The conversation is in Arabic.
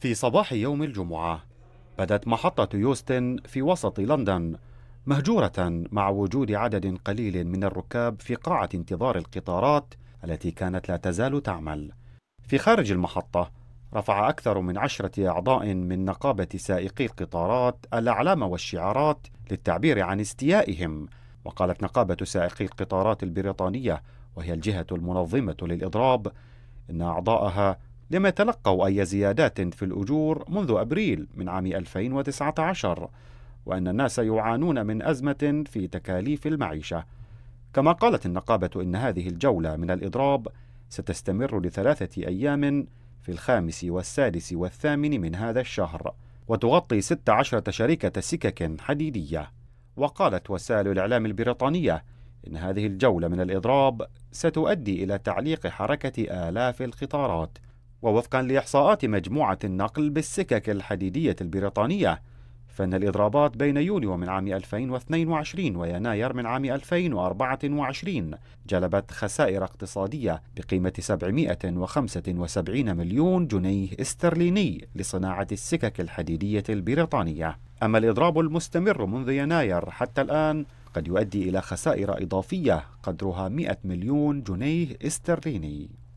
في صباح يوم الجمعة بدت محطة يوستن في وسط لندن مهجورة مع وجود عدد قليل من الركاب في قاعة انتظار القطارات التي كانت لا تزال تعمل. في خارج المحطة رفع أكثر من عشرة أعضاء من نقابة سائقي القطارات الأعلام والشعارات للتعبير عن استيائهم، وقالت نقابة سائقي القطارات البريطانية وهي الجهة المنظمة للإضراب إن أعضاءها لم يتلقوا أي زيادات في الأجور منذ أبريل من عام 2019 وأن الناس يعانون من أزمة في تكاليف المعيشة كما قالت النقابة إن هذه الجولة من الإضراب ستستمر لثلاثة أيام في الخامس والسادس والثامن من هذا الشهر وتغطي 16 شركة سكك حديدية وقالت وسائل الإعلام البريطانية إن هذه الجولة من الإضراب ستؤدي إلى تعليق حركة آلاف القطارات ووفقا لإحصاءات مجموعة النقل بالسكك الحديدية البريطانية فإن الإضرابات بين يوليو من عام 2022 ويناير من عام 2024 جلبت خسائر اقتصادية بقيمة 775 مليون جنيه استرليني لصناعة السكك الحديدية البريطانية. أما الإضراب المستمر منذ يناير حتى الآن قد يؤدي إلى خسائر إضافية قدرها 100 مليون جنيه استرليني.